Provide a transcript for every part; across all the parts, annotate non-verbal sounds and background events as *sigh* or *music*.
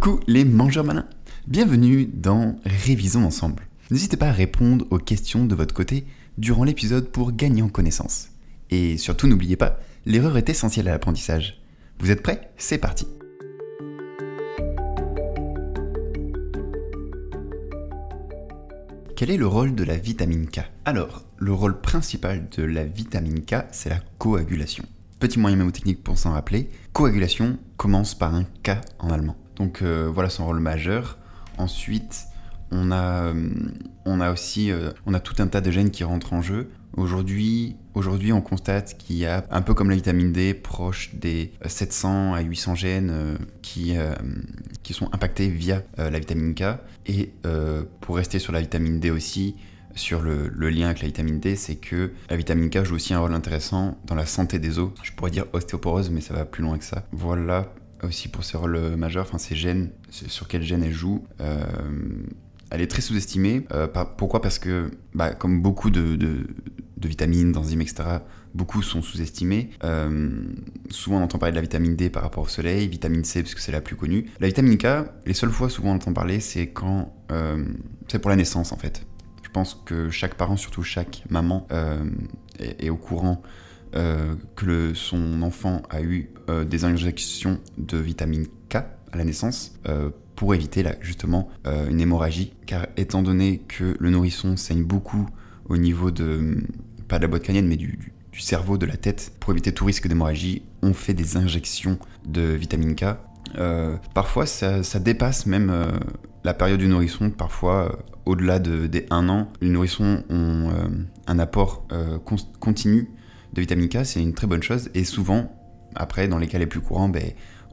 Coucou les mangeurs malins Bienvenue dans Révisons ensemble. N'hésitez pas à répondre aux questions de votre côté durant l'épisode pour gagner en connaissance. Et surtout n'oubliez pas, l'erreur est essentielle à l'apprentissage. Vous êtes prêts C'est parti Quel est le rôle de la vitamine K Alors, le rôle principal de la vitamine K, c'est la coagulation. Petit moyen mnémotechnique pour s'en rappeler, coagulation commence par un K en allemand. Donc euh, voilà son rôle majeur. Ensuite, on a, euh, on a aussi euh, on a tout un tas de gènes qui rentrent en jeu. Aujourd'hui, aujourd'hui on constate qu'il y a, un peu comme la vitamine D, proche des 700 à 800 gènes qui, qui sont impactés via la vitamine K. Et pour rester sur la vitamine D aussi, sur le, le, lien avec la vitamine D, c'est que la vitamine K joue aussi un rôle intéressant dans la santé des os. Je pourrais dire ostéoporose, mais ça va plus loin que ça. Voilà aussi pour ses rôles majeurs, enfin ses gènes, sur quel gène elle joue. Euh, elle est très sous-estimée. Euh, pourquoi Parce que, bah, comme beaucoup de, vitamines, d'enzymes, etc., beaucoup sont sous estimées euh, souvent, on entend parler de la vitamine D par rapport au soleil, vitamine C parce que c'est la plus connue. La vitamine K, les seules fois souvent on entend parler, c'est quand c'est pour la naissance en fait. Je pense que chaque parent, surtout chaque maman, est, au courant euh, que le, son enfant a eu euh, des injections de vitamine K à la naissance euh, pour éviter justement une hémorragie. Car étant donné que le nourrisson saigne beaucoup au niveau de, hum, pas de la boîte crânienne, mais du, cerveau, de la tête, pour éviter tout risque d'hémorragie, on fait des injections de vitamine K. parfois ça, dépasse même la période du nourrisson, parfois au-delà de, des 1 an. Les nourrissons ont un apport continu de vitamine K, c'est une très bonne chose. Et souvent, après, dans les cas les plus courants, ben,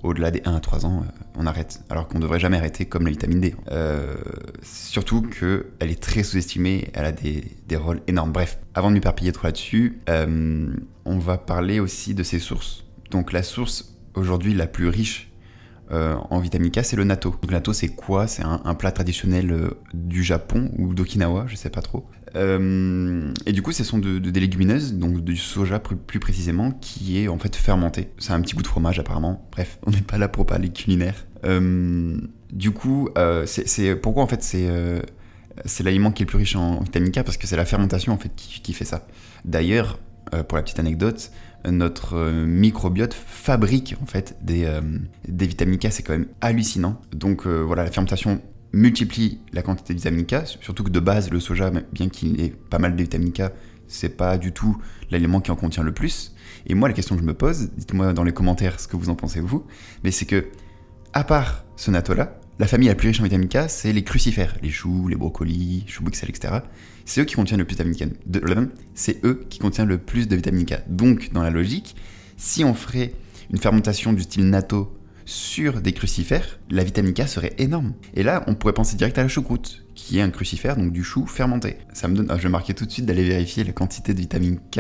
au-delà des 1 à 3 ans, euh, on arrête. Alors qu'on ne devrait jamais arrêter comme la vitamine D. Euh, surtout qu'elle est très sous-estimée, elle a des, rôles énormes. Bref, avant de perpiller trop là-dessus, euh, on va parler aussi de ses sources. Donc la source aujourd'hui la plus riche en vitamine K, c'est le natto. Donc natto, c'est quoi C'est un, un, plat traditionnel du Japon ou d'Okinawa, je sais pas trop. Euh, et du coup, ce sont de, des légumineuses, donc du soja plus, précisément, qui est en fait fermenté. C'est un petit goût de fromage apparemment. Bref, *laughs* on n'est pas là pour parler culinaire. Euh, du coup, euh, c'est pourquoi en fait euh, c'est l'aliment qui est le plus riche en vitamine K parce que c'est la fermentation en fait qui, fait ça. D'ailleurs, pour la petite anecdote, notre microbiote fabrique en fait des, des vitamines K, c'est quand même hallucinant. Donc voilà, la fermentation multiplie la quantité de vitamine K, surtout que de base, le soja, bien qu'il ait pas mal de vitamine K, c'est pas du tout l'aliment qui en contient le plus. Et moi, la question que je me pose, dites-moi dans les commentaires ce que vous en pensez vous, mais c'est que, à part ce natto-là, la famille la plus riche en vitamine K, c'est les crucifères, les choux, les brocolis, choux bruxelles, etc. C'est eux qui contiennent le plus de vitamine K. c'est eux qui contiennent le plus de vitamine K. Donc, dans la logique, si on ferait une fermentation du style natto sur des crucifères, la vitamine K serait énorme. Et là, on pourrait penser direct à la choucroute, qui est un crucifère, donc du chou fermenté. Ça me donne, ah, je vais marquer tout de suite d'aller vérifier la quantité de vitamine K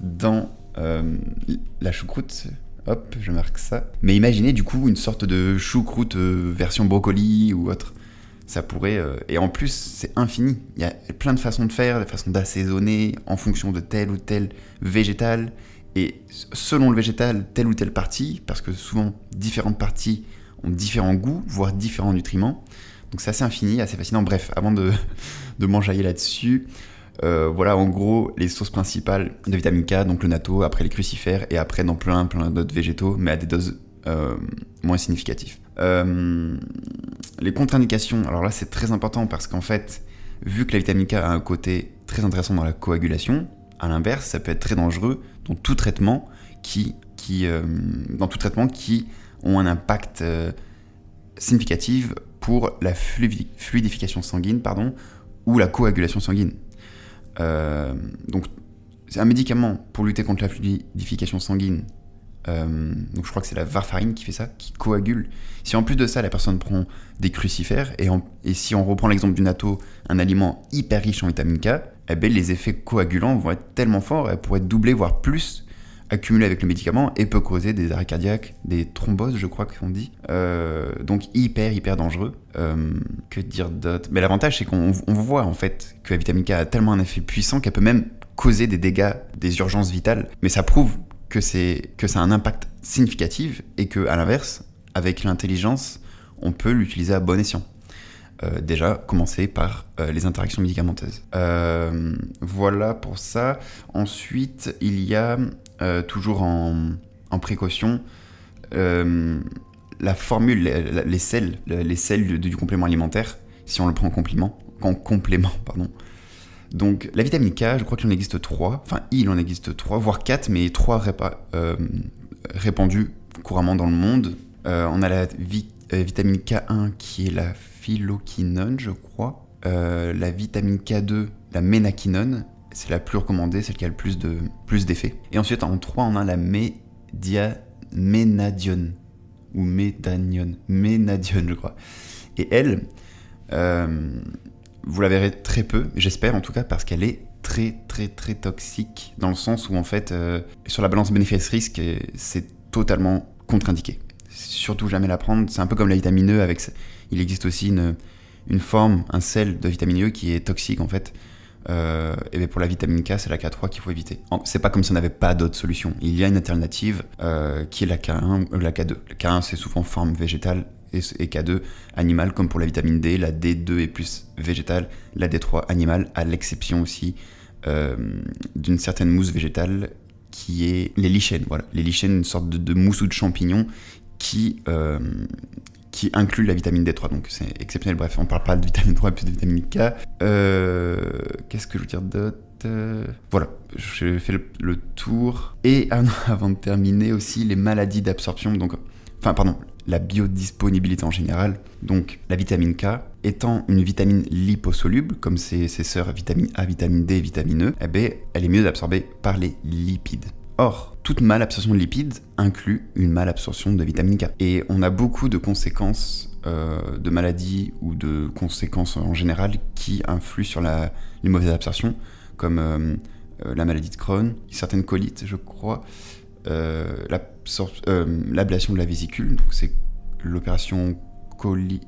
dans euh, la choucroute. Hop, je marque ça. Mais imaginez du coup une sorte de choucroute euh, version brocoli ou autre. Ça pourrait. Euh, et en plus, c'est infini. Il y a plein de façons de faire, des façons d'assaisonner en fonction de tel ou tel végétal. Et selon le végétal, telle ou telle partie, parce que souvent différentes parties ont différents goûts, voire différents nutriments. Donc c'est assez infini, assez fascinant. Bref, avant de, de là-dessus, euh, voilà en gros les sources principales de vitamine K, donc le natto, après les crucifères, et après dans plein plein d'autres végétaux, mais à des doses euh, moins significatives. Euh, les contre-indications, alors là c'est très important parce qu'en fait, vu que la vitamine K a un côté très intéressant dans la coagulation, a l'inverse, ça peut être très dangereux dans tout traitement qui, qui, euh, dans tout traitement qui ont un impact euh, significatif pour la fluidification sanguine pardon, ou la coagulation sanguine. Euh, donc donc, un médicament pour lutter contre la fluidification sanguine euh, donc je crois que c'est la varfarine qui fait ça, qui coagule. Si en plus de ça, la personne prend des crucifères, et, si on reprend l'exemple du natto, un aliment hyper riche en vitamine K, eh bien, les effets coagulants vont être tellement forts, elles pourraient doubler, voire plus, accumulés avec le médicament, et peut causer des arrêts cardiaques, des thromboses, je crois qu'on dit. Euh, donc hyper, hyper dangereux. Euh, que dire d'autre Mais l'avantage, c'est qu'on voit en fait que la vitamine K a tellement un effet puissant qu'elle peut même causer des dégâts, des urgences vitales. Mais ça prouve que, que ça a un impact significatif et que, à l'inverse, avec l'intelligence, on peut l'utiliser à bon escient. Euh, déjà, commencer par euh, les interactions médicamenteuses. Euh, voilà pour ça. Ensuite, il y a toujours en, précaution la formule, les, sels, du, complément alimentaire, si on le prend en complément, en complément, pardon, donc la vitamine K, je crois qu'il en existe 3, enfin il en existe 3, voire 4, mais 3 euh, répandus répandues couramment dans le monde. Euh, on a la euh, vitamine K1 qui est la phylloquinone, je crois. la vitamine K2, la ménaquinone, c'est la plus recommandée, celle qui a le plus d'effets. De, plus Et ensuite en 3, on a la médiaménadione. ou médanione, ménadione je crois. Et elle, vous la verrez très peu, j'espère en tout cas, parce qu'elle est très très très toxique, dans le sens où en fait, euh, sur la balance bénéfice-risque, euh, c'est totalement contre-indiqué. Surtout jamais la prendre, c'est un peu comme la vitamine E, avec, il existe aussi une, une forme, un sel de vitamine E qui est toxique en fait. Euh, et pour la vitamine K, c'est la K3 qu'il faut éviter. C'est pas comme si on n'avait pas d'autres solutions. Il y a une alternative qui est la K1 ou la K2. La K1, c'est souvent forme végétale et, K2 animal, comme pour la vitamine D, la D2 est plus végétale, la D3 animal à l'exception aussi euh, d'une certaine mousse végétale qui est les lichens. Voilà, les lichens, une sorte de, mousse ou de champignon qui, euh, qui inclut la vitamine D3. Donc c'est exceptionnel. Bref, on parle pas de vitamine 3 plus de vitamine K. Euh, qu'est-ce que je veux dire d'autre Voilà, j'ai fait le, tour. Et ah *laughs* avant de terminer aussi, les maladies d'absorption. Donc, enfin, pardon, la biodisponibilité en général. Donc la vitamine K étant une vitamine liposoluble, comme ses, ses sœurs vitamine A, vitamine D vitamine E, eh ben, elle est mieux absorbée par les lipides. Or, toute malabsorption de lipides inclut une malabsorption de vitamine K. Et on a beaucoup de conséquences euh, de maladies ou de conséquences en général qui influent sur la, les mauvaises absorptions, comme euh, euh, la maladie de Crohn, certaines colites, je crois, euh, euh, l'ablation de la vésicule, c'est l'opération coli,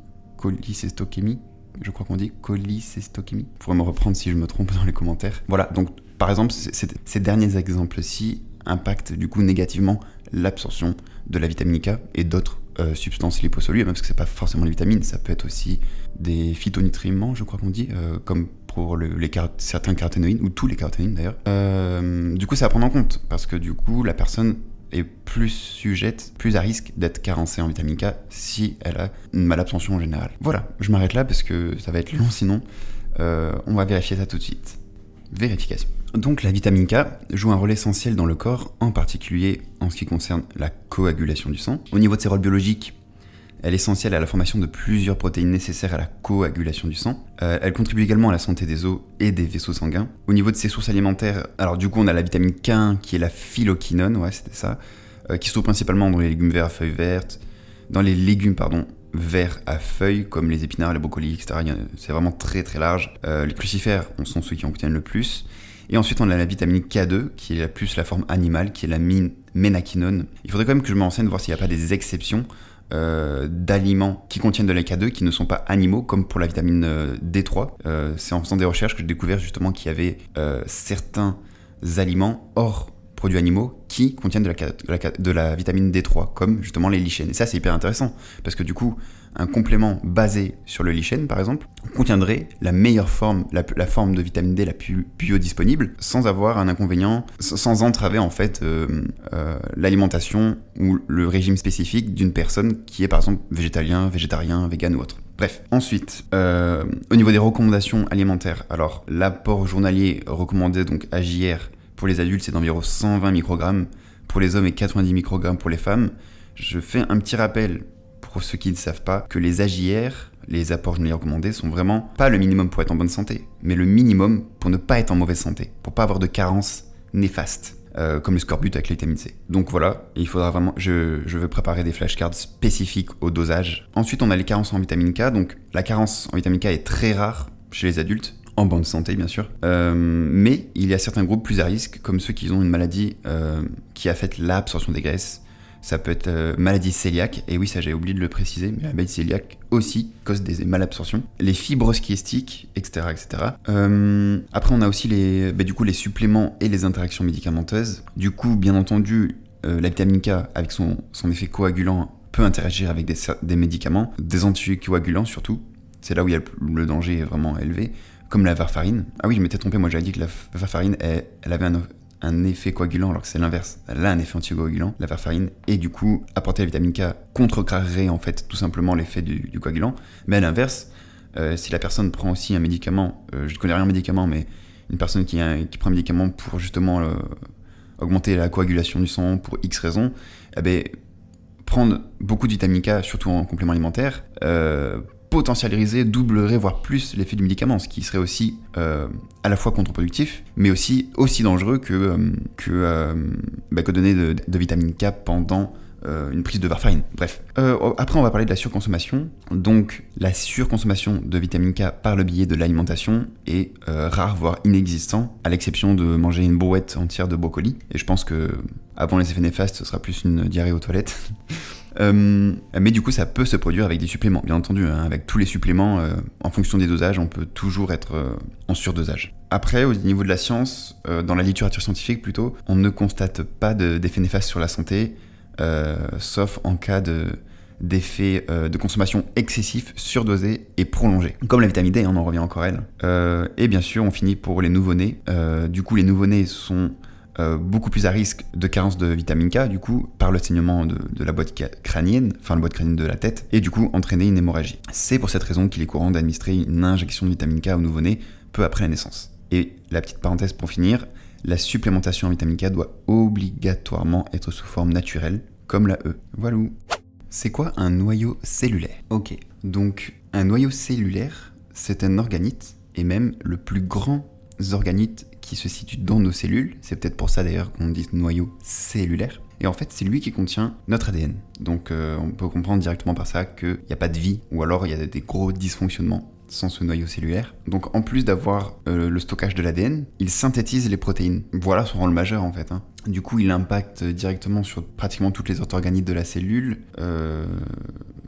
je crois qu'on dit colicestochémie Vous pourrez me reprendre si je me trompe dans les commentaires. Voilà, donc par exemple, ces derniers exemples-ci impactent du coup négativement l'absorption de la vitamine K et d'autres euh, substances liposolubles, même parce que c'est pas forcément des vitamines, ça peut être aussi des phytonutriments, je crois qu'on dit, comme pour les certains caroténoïdes, ou tous les caroténoïdes d'ailleurs. Euh, du coup, c'est à prendre en compte, parce que du coup, la personne est plus sujette, plus à risque d'être carencée en vitamine K si elle a une malabsorption en général. Voilà, je m'arrête là parce que ça va être long sinon. Euh, on va vérifier ça tout de suite. Vérification. Donc la vitamine K joue un rôle essentiel dans le corps, en particulier en ce qui concerne la coagulation du sang. Au niveau de ses rôles biologiques, elle est essentielle à la formation de plusieurs protéines nécessaires à la coagulation du sang. Euh, elle contribue également à la santé des os et des vaisseaux sanguins. Au niveau de ses sources alimentaires, alors du coup on a la vitamine K1 qui est la phylloquinone, ouais c'était ça, euh, qui se trouve principalement dans les légumes verts à feuilles vertes, dans les légumes pardon verts à feuilles comme les épinards, les brocolis, etc. C'est vraiment très très large. Euh, les crucifères sont ceux qui en contiennent le plus. Et ensuite, on a la vitamine K2, qui est la plus la forme animale, qui est la ménaquinone. Il faudrait quand même que je m'enseigne renseigne voir s'il n'y a pas des exceptions. Euh, d'aliments qui contiennent de la K2 qui ne sont pas animaux, comme pour la vitamine euh, D3. Euh, c'est en faisant des recherches que j'ai découvert justement qu'il y avait certains aliments hors produits animaux qui contiennent de la, de la, de la vitamine D3, comme justement les lichens. Et ça, c'est hyper intéressant, parce que du coup, un complément basé sur le lichen, par exemple, contiendrait la meilleure forme, la, forme de vitamine D la plus biodisponible, sans avoir un inconvénient, sans entraver en fait euh, euh, l'alimentation ou le régime spécifique d'une personne qui est par exemple végétalien, végétarien, vegan ou autre. Bref, ensuite, euh, au niveau des recommandations alimentaires, alors l'apport journalier recommandé donc à JR pour les adultes c'est d'environ 120 microgrammes, pour les hommes et 90 microgrammes pour les femmes. Je fais un petit rappel pour ceux qui ne savent pas, que les AJR, les apports journaliers recommandés, sont vraiment pas le minimum pour être en bonne santé, mais le minimum pour ne pas être en mauvaise santé, pour pas avoir de carences néfastes. Euh, comme le scorbut avec la vitamine C. Donc voilà, il faudra vraiment. Je, je vais préparer des flashcards spécifiques au dosage. Ensuite, on a les carences en vitamine K. Donc la carence en vitamine K est très rare chez les adultes, en bonne santé bien sûr. Euh, mais il y a certains groupes plus à risque, comme ceux qui ont une maladie euh, qui affecte l'absorption des graisses, ça peut être euh, maladie cœliaque, et oui, ça j'ai oublié de le préciser, mais la maladie cœliaque aussi cause des malabsorptions, les fibres schistiques, etc. etc. Euh, après, on a aussi les, bah, du coup, les suppléments et les interactions médicamenteuses. Du coup, bien entendu, euh, la vitamine K, avec son, son, effet coagulant, peut interagir avec des, médicaments, des anticoagulants surtout. C'est là où le, danger est vraiment élevé, comme la varfarine. Ah oui, je m'étais trompé, moi j'avais dit que la varfarine, elle avait un, un effet coagulant alors que c'est l'inverse. Elle a un effet anticoagulant, la farfarine, et du coup, apporter la vitamine K contrecarrerait en fait tout simplement l'effet du, coagulant. Mais à l'inverse, euh, si la personne prend aussi un médicament, euh, je ne connais rien au médicament, mais une personne qui, qui prend un médicament pour justement euh, augmenter la coagulation du sang pour X raisons, eh bien, prendre beaucoup de vitamine K, surtout en complément alimentaire, potentialiser, doublerait, voire plus l'effet du médicament, ce qui serait aussi euh, à la fois contre-productif, mais aussi, aussi dangereux que, euh, que, euh, bah, que, donner de, vitamine K pendant une prise de Warfarine. Bref. Oh, après, on va parler de la surconsommation. Donc, la surconsommation de vitamine K par le biais de l'alimentation est rare, voire inexistant, à l'exception de manger une brouette entière de brocoli. Et je pense que, avant les effets néfastes, ce sera plus une diarrhée aux toilettes. *laughs* Euh, mais du coup, ça peut se produire avec des suppléments, bien entendu. Hein, avec tous les suppléments, euh, en fonction des dosages, on peut toujours être euh, en surdosage. Après, au niveau de la science, dans la littérature scientifique plutôt, on ne constate pas d'effet néfaste néfastes sur la santé, sauf en cas de d'effets de consommation excessif, surdosé et prolongé. Comme la vitamine D, hein, on en revient encore à elle. et bien sûr, on finit pour les nouveau-nés. du coup, les nouveau-nés sont euh, beaucoup plus à risque de carence de vitamine K, du coup, par le saignement de, la boîte crânienne, enfin la boîte crânienne de la tête, et du coup entraîner une hémorragie. C'est pour cette raison qu'il est courant d'administrer une injection de vitamine K au nouveau-né peu après la naissance. Et la petite parenthèse pour finir, la supplémentation en vitamine K doit obligatoirement être sous forme naturelle, comme la E. Voilà. C'est quoi un noyau cellulaire Ok, donc un noyau cellulaire, c'est un organite, et même le plus grand organite se situe dans nos cellules. C'est peut-être pour ça d'ailleurs qu'on dit noyau cellulaire. Et en fait, c'est lui qui contient notre ADN. Donc euh, on peut comprendre directement par ça qu'il n'y a pas de vie, ou alors il y a des gros dysfonctionnements sans ce noyau cellulaire. Donc en plus d'avoir euh, le stockage de l'ADN, il synthétise les protéines. Voilà son rôle majeur en fait. Hein. Du coup, il impacte directement sur pratiquement toutes les autres organites de la cellule. Euh,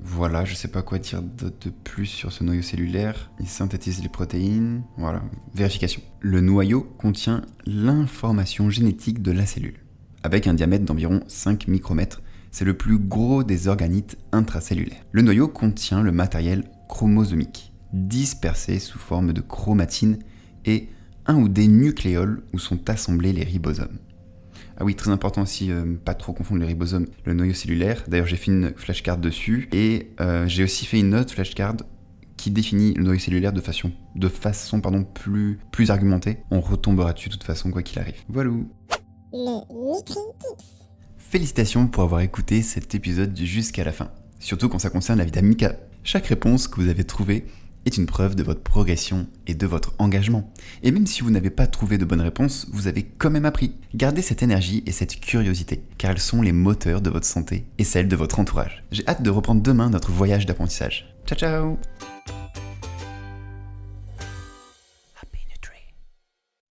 voilà, je sais pas quoi dire de, plus sur ce noyau cellulaire. Il synthétise les protéines. Voilà, vérification. Le noyau contient l'information génétique de la cellule, avec un diamètre d'environ 5 micromètres. C'est le plus gros des organites intracellulaires. Le noyau contient le matériel chromosomique, dispersé sous forme de chromatine et un ou des nucléoles où sont assemblés les ribosomes. Ah oui, très important aussi, euh, pas trop confondre les ribosomes, le noyau cellulaire. D'ailleurs, j'ai fait une flashcard dessus. Et euh, j'ai aussi fait une autre flashcard qui définit le noyau cellulaire de façon, de façon pardon, plus, plus argumentée. On retombera dessus de toute façon, quoi qu'il arrive. Voilà. Félicitations pour avoir écouté cet épisode jusqu'à la fin, surtout quand ça concerne la vitamine K. Chaque réponse que vous avez trouvée est une preuve de votre progression et de votre engagement. Et même si vous n'avez pas trouvé de bonnes réponses, vous avez quand même appris. Gardez cette énergie et cette curiosité, car elles sont les moteurs de votre santé et celle de votre entourage. J'ai hâte de reprendre demain notre voyage d'apprentissage. Ciao ciao